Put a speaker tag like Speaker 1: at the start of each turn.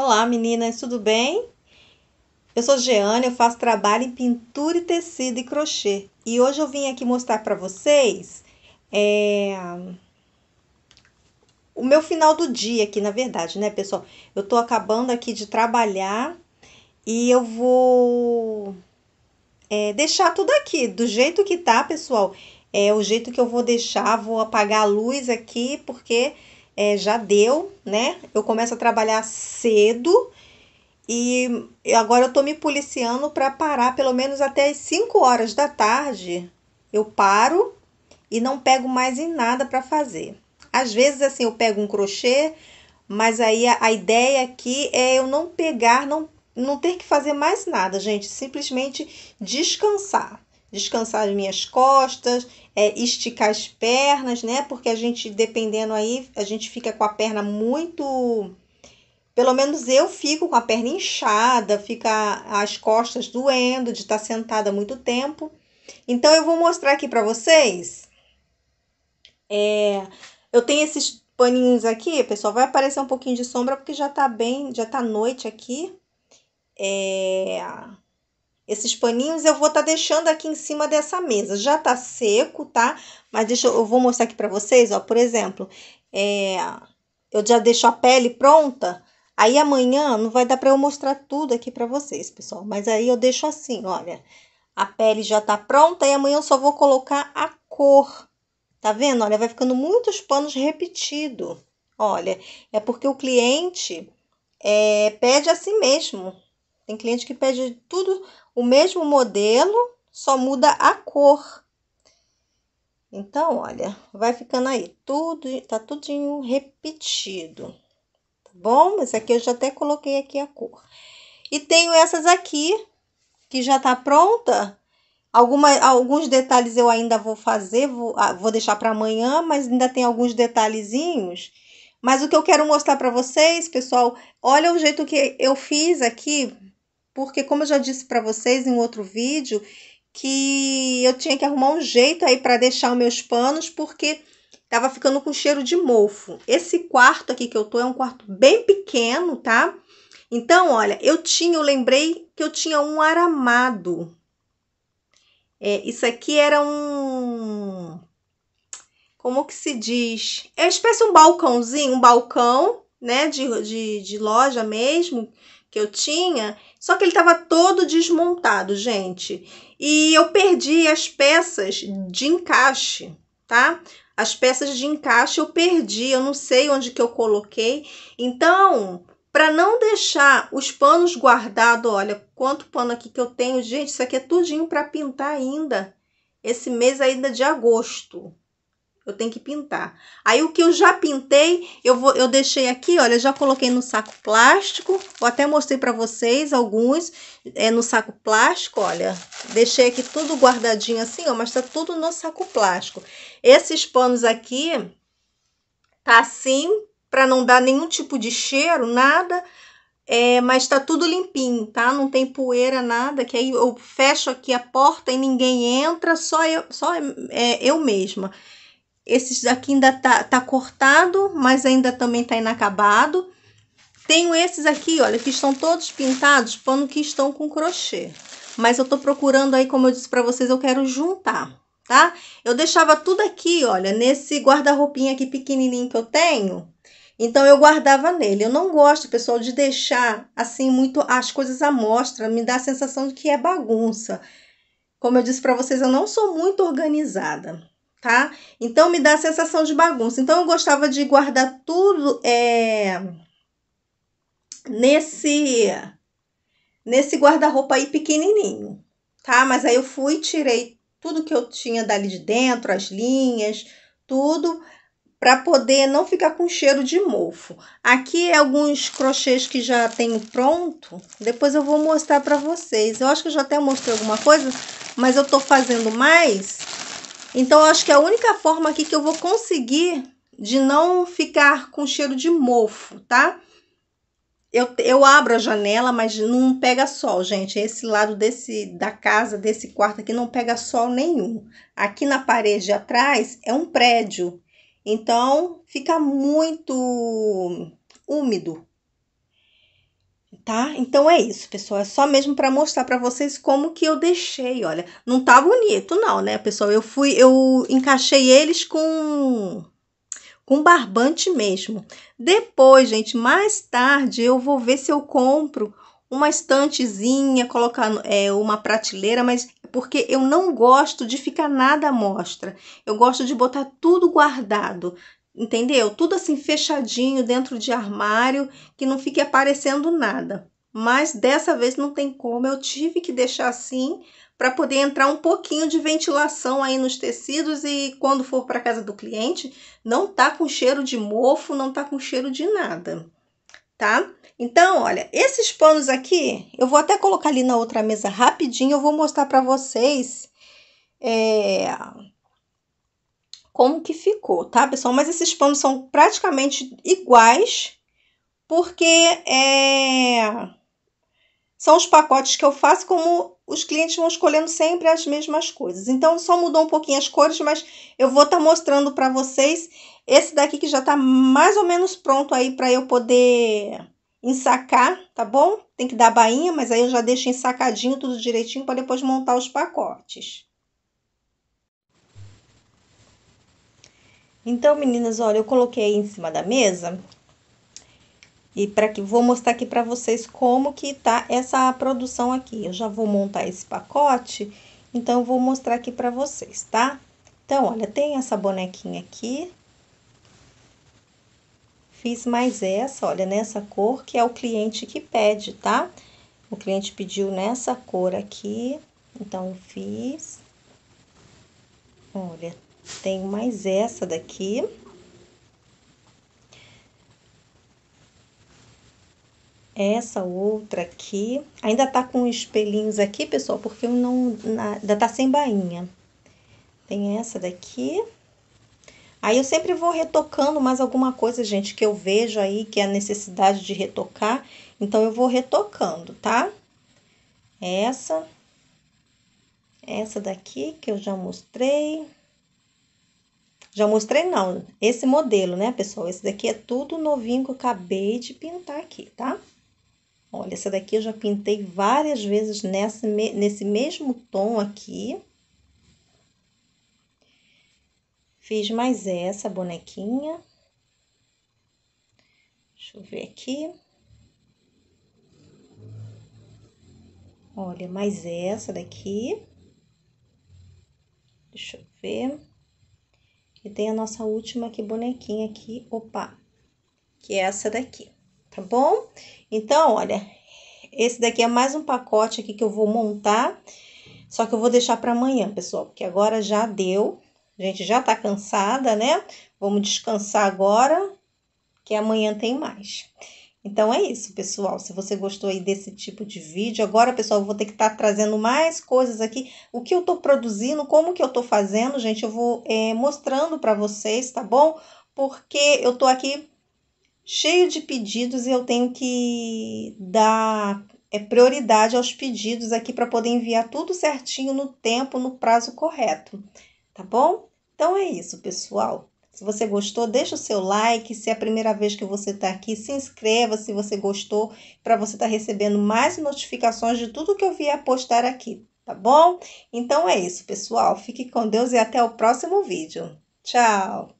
Speaker 1: Olá meninas, tudo bem? Eu sou Jeane, eu faço trabalho em pintura e tecido e crochê e hoje eu vim aqui mostrar para vocês é, o meu final do dia aqui, na verdade, né pessoal? Eu tô acabando aqui de trabalhar e eu vou é, deixar tudo aqui do jeito que tá, pessoal. É o jeito que eu vou deixar, vou apagar a luz aqui porque é, já deu, né? Eu começo a trabalhar cedo e agora eu tô me policiando para parar pelo menos até as 5 horas da tarde. Eu paro e não pego mais em nada para fazer. Às vezes assim eu pego um crochê, mas aí a, a ideia aqui é eu não pegar, não não ter que fazer mais nada, gente, simplesmente descansar descansar minhas costas, é, esticar as pernas, né? Porque a gente, dependendo aí, a gente fica com a perna muito. Pelo menos eu fico com a perna inchada, fica as costas doendo de estar sentada muito tempo. Então eu vou mostrar aqui para vocês. É, eu tenho esses paninhos aqui, pessoal, vai aparecer um pouquinho de sombra porque já tá bem, já tá noite aqui. É, esses paninhos eu vou estar tá deixando aqui em cima dessa mesa. Já tá seco, tá? Mas deixa eu, eu vou mostrar aqui para vocês, ó. Por exemplo, é, eu já deixo a pele pronta. Aí amanhã não vai dar para eu mostrar tudo aqui para vocês, pessoal. Mas aí eu deixo assim, olha. A pele já tá pronta e amanhã eu só vou colocar a cor. Tá vendo? Olha, vai ficando muitos panos repetido. Olha, é porque o cliente é, pede assim mesmo, tem cliente que pede tudo o mesmo modelo, só muda a cor. Então, olha, vai ficando aí, tudo, tá tudinho repetido, tá bom? mas aqui eu já até coloquei aqui a cor. E tenho essas aqui, que já tá pronta. Alguma, alguns detalhes eu ainda vou fazer, vou, ah, vou deixar para amanhã, mas ainda tem alguns detalhezinhos. Mas o que eu quero mostrar para vocês, pessoal, olha o jeito que eu fiz aqui, porque como eu já disse para vocês em outro vídeo, que eu tinha que arrumar um jeito aí para deixar os meus panos, porque tava ficando com cheiro de mofo. Esse quarto aqui que eu tô é um quarto bem pequeno, tá? Então, olha, eu tinha, eu lembrei que eu tinha um aramado. É, isso aqui era um... Como que se diz? É espécie um balcãozinho, um balcão, né, de, de, de loja mesmo, que eu tinha, só que ele estava todo desmontado, gente. E eu perdi as peças de encaixe, tá? As peças de encaixe eu perdi, eu não sei onde que eu coloquei. Então, para não deixar os panos guardados, olha quanto pano aqui que eu tenho, gente, isso aqui é tudinho para pintar ainda. Esse mês ainda de agosto, eu tenho que pintar. Aí o que eu já pintei, eu vou eu deixei aqui, olha, já coloquei no saco plástico. Eu até mostrei para vocês alguns é no saco plástico, olha. Deixei aqui tudo guardadinho assim, ó, mas tá tudo no saco plástico. Esses panos aqui tá assim para não dar nenhum tipo de cheiro, nada. É, mas tá tudo limpinho, tá? Não tem poeira, nada, que aí eu fecho aqui a porta e ninguém entra, só eu, só é, eu mesma. Esse daqui ainda tá, tá cortado, mas ainda também tá inacabado. Tenho esses aqui, olha, que estão todos pintados, pano que estão com crochê. Mas eu tô procurando aí, como eu disse para vocês, eu quero juntar, tá? Eu deixava tudo aqui, olha, nesse guarda-roupinha aqui pequenininho que eu tenho. Então, eu guardava nele. Eu não gosto, pessoal, de deixar, assim, muito as coisas à mostra. Me dá a sensação de que é bagunça. Como eu disse para vocês, eu não sou muito organizada tá? Então me dá a sensação de bagunça. Então eu gostava de guardar tudo é, nesse nesse guarda-roupa aí pequenininho, tá? Mas aí eu fui tirei tudo que eu tinha dali de dentro, as linhas, tudo para poder não ficar com cheiro de mofo. Aqui é alguns crochês que já tenho pronto, depois eu vou mostrar para vocês. Eu acho que eu já até mostrei alguma coisa, mas eu tô fazendo mais então, acho que é a única forma aqui que eu vou conseguir de não ficar com cheiro de mofo, tá? Eu, eu abro a janela, mas não pega sol, gente. Esse lado desse da casa, desse quarto aqui, não pega sol nenhum. Aqui na parede atrás é um prédio, então fica muito úmido, tá? Então é isso, pessoal, é só mesmo para mostrar para vocês como que eu deixei, olha, não tá bonito não, né, pessoal? Eu fui, eu encaixei eles com com barbante mesmo. Depois, gente, mais tarde eu vou ver se eu compro uma estantezinha, colocar é, uma prateleira, mas é porque eu não gosto de ficar nada à mostra. Eu gosto de botar tudo guardado entendeu? Tudo assim fechadinho dentro de armário, que não fique aparecendo nada. Mas dessa vez não tem como, eu tive que deixar assim para poder entrar um pouquinho de ventilação aí nos tecidos e quando for para casa do cliente, não tá com cheiro de mofo, não tá com cheiro de nada, tá? Então, olha, esses panos aqui, eu vou até colocar ali na outra mesa rapidinho, eu vou mostrar para vocês é, como que ficou, tá, pessoal? Mas esses panos são praticamente iguais, porque é... são os pacotes que eu faço, como os clientes vão escolhendo sempre as mesmas coisas. Então, só mudou um pouquinho as cores, mas eu vou estar tá mostrando para vocês esse daqui que já está mais ou menos pronto aí para eu poder ensacar, tá bom? Tem que dar bainha, mas aí eu já deixo ensacadinho tudo direitinho para depois montar os pacotes. Então, meninas, olha, eu coloquei aí em cima da mesa. E para que vou mostrar aqui para vocês como que tá essa produção aqui. Eu já vou montar esse pacote, então eu vou mostrar aqui para vocês, tá? Então, olha, tem essa bonequinha aqui. Fiz mais essa, olha, nessa cor, que é o cliente que pede, tá? O cliente pediu nessa cor aqui, então eu fiz. Olha, tenho mais essa daqui. Essa outra aqui. Ainda tá com espelhinhos aqui, pessoal, porque eu não... Na, ainda tá sem bainha. Tem essa daqui. Aí eu sempre vou retocando mais alguma coisa, gente, que eu vejo aí que é a necessidade de retocar. Então, eu vou retocando, tá? Essa. Essa daqui que eu já mostrei. Já mostrei não, esse modelo, né, pessoal? Esse daqui é tudo novinho que eu acabei de pintar aqui, tá? Olha, essa daqui eu já pintei várias vezes nessa, nesse mesmo tom aqui. Fiz mais essa bonequinha. Deixa eu ver aqui. Olha, mais essa daqui. Deixa eu ver. E tem a nossa última aqui, bonequinha aqui, opa, que é essa daqui, tá bom? Então, olha, esse daqui é mais um pacote aqui que eu vou montar, só que eu vou deixar para amanhã, pessoal, porque agora já deu, a gente já tá cansada, né? Vamos descansar agora, que amanhã tem mais. Então é isso, pessoal. Se você gostou aí desse tipo de vídeo, agora, pessoal, eu vou ter que estar tá trazendo mais coisas aqui. O que eu estou produzindo, como que eu estou fazendo, gente, eu vou é, mostrando para vocês, tá bom? Porque eu estou aqui cheio de pedidos e eu tenho que dar é, prioridade aos pedidos aqui para poder enviar tudo certinho no tempo, no prazo correto, tá bom? Então é isso, pessoal. Se você gostou, deixa o seu like. Se é a primeira vez que você está aqui, se inscreva se você gostou, para você estar tá recebendo mais notificações de tudo que eu vier postar aqui, tá bom? Então é isso, pessoal. Fique com Deus e até o próximo vídeo. Tchau!